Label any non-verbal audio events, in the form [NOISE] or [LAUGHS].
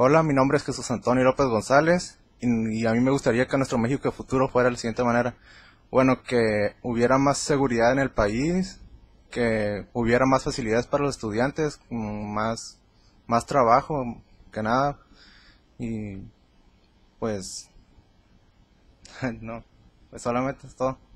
Hola, mi nombre es Jesús Antonio López González y, a mí me gustaría que nuestro México futuro fuera de la siguiente manera. Bueno, que hubiera más seguridad en el país, que hubiera más facilidades para los estudiantes, más, más trabajo, que nada. Y pues, [LAUGHS] no, pues solamente es todo.